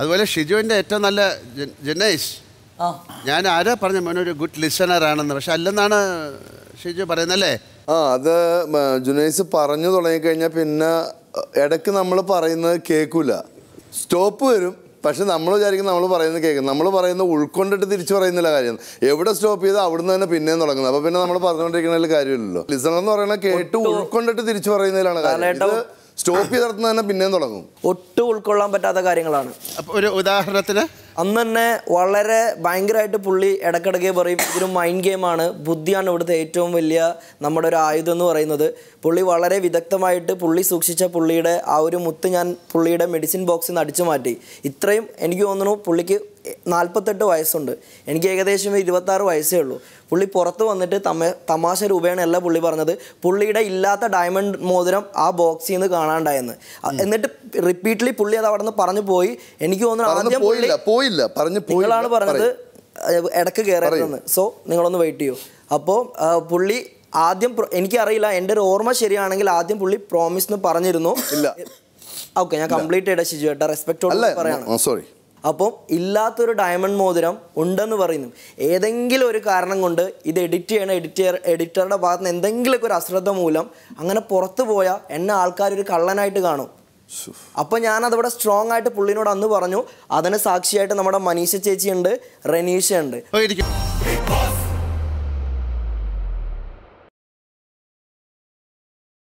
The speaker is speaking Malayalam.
അതുപോലെ ഷിജുവിൻ്റെ ഏറ്റവും നല്ല ജനേഷ് ഞാൻ ആരാ പറഞ്ഞ മോനൊരു ഗുഡ് ലിസണർ ആണെന്ന് പക്ഷെ അല്ലെന്നാണ് ഷിജു പറയുന്നല്ലേ ആ അത് ജുനൈസ് പറഞ്ഞു തുടങ്ങിക്കഴിഞ്ഞാൽ പിന്നെ ഇടയ്ക്ക് നമ്മൾ പറയുന്നത് കേൾക്കൂല സ്റ്റോപ്പ് വരും പക്ഷെ നമ്മൾ വിചാരിക്കും നമ്മൾ പറയുന്നത് കേൾക്കും നമ്മൾ പറയുന്നത് ഉൾക്കൊണ്ടിട്ട് തിരിച്ചു പറയുന്നില്ല കാര്യം എവിടെ സ്റ്റോപ്പ് ചെയ്താൽ അവിടുന്ന് തന്നെ പിന്നെയും തുടങ്ങുന്നത് അപ്പോൾ പിന്നെ നമ്മൾ പറഞ്ഞുകൊണ്ടിരിക്കുന്നതിൽ കാര്യമില്ലല്ലോ ലിസണർ എന്ന് പറയുന്നത് കേട്ട് ഉൾക്കൊണ്ടിട്ട് തിരിച്ചു പറയുന്നതിലാണ് കാര്യം സ്റ്റോപ്പ് ചെയ്ത് നടത്തുന്നത് തന്നെ പിന്നെയും തുടങ്ങും ഒട്ടും ഉൾക്കൊള്ളാൻ പറ്റാത്ത കാര്യങ്ങളാണ് ഒരു ഉദാഹരണത്തിന് അന്ന് തന്നെ വളരെ ഭയങ്കരമായിട്ട് പുള്ളി ഇടക്കിടയ്ക്ക് പറയും ഇതൊരു മൈൻഡ് ഗെയിമാണ് ബുദ്ധിയാണ് ഇവിടുത്തെ ഏറ്റവും വലിയ നമ്മുടെ ഒരു ആയുധം എന്ന് പറയുന്നത് പുള്ളി വളരെ വിദഗ്ധമായിട്ട് പുള്ളി സൂക്ഷിച്ച പുള്ളിയുടെ ആ ഒരു മുത്ത് ഞാൻ പുള്ളിയുടെ മെഡിസിൻ ബോക്സിൽ നിന്ന് അടിച്ചു മാറ്റി ഇത്രയും എനിക്ക് തോന്നുന്നു പുള്ളിക്ക് നാൽപ്പത്തെട്ട് വയസ്സുണ്ട് എനിക്ക് ഏകദേശം ഇരുപത്താറ് വയസ്സേ ഉള്ളൂ പുള്ളി പുറത്ത് വന്നിട്ട് തമ തമാശ എല്ലാം പുള്ളി പറഞ്ഞത് പുള്ളിയുടെ ഇല്ലാത്ത ഡയമണ്ട് മോതിരം ആ ബോക്സിൽ നിന്ന് കാണാണ്ടായെന്ന് എന്നിട്ട് റിപ്പീറ്റ്ലി പുള്ളി അത് അവിടെ നിന്ന് പറഞ്ഞു പോയി എനിക്ക് തോന്നുന്നു ആദ്യം പോയില്ല പോയില്ല പറഞ്ഞു നിങ്ങളാണ് പറഞ്ഞത് ഇടക്ക് കയറരുതെന്ന് സോ നിങ്ങളൊന്ന് വെയിറ്റ് ചെയ്യൂ അപ്പോൾ പുള്ളി ആദ്യം എനിക്കറിയില്ല എൻ്റെ ഒരു ഓർമ്മ ശരിയാണെങ്കിൽ ആദ്യം പുള്ളി പ്രോമിസ് എന്ന് പറഞ്ഞിരുന്നു ഇല്ല ഓക്കെ ഞാൻ കംപ്ലീറ്റ് ചെയ്ത ശിജു ചേട്ടാ റെസ്പെക്ട് പറയാണ് സോറി അപ്പോൾ ഇല്ലാത്തൊരു ഡയമണ്ട് മോതിരം ഉണ്ടെന്ന് പറയുന്നു ഏതെങ്കിലും ഒരു കാരണം കൊണ്ട് ഇത് എഡിറ്റ് ചെയ്യണ എഡിറ്റർ എഡിറ്ററുടെ ഭാഗത്ത് നിന്ന് എന്തെങ്കിലുമൊക്കെ ഒരു അശ്രദ്ധ മൂലം അങ്ങനെ പുറത്തു പോയാൽ എന്നെ ആൾക്കാർ ഒരു കള്ളനായിട്ട് കാണും അപ്പോൾ ഞാനതവിടെ സ്ട്രോങ് ആയിട്ട് പുള്ളിനോട് അന്ന് പറഞ്ഞു അതിന് സാക്ഷിയായിട്ട് നമ്മുടെ മനീഷ ചേച്ചിയുണ്ട് റനീഷ ഉണ്ട്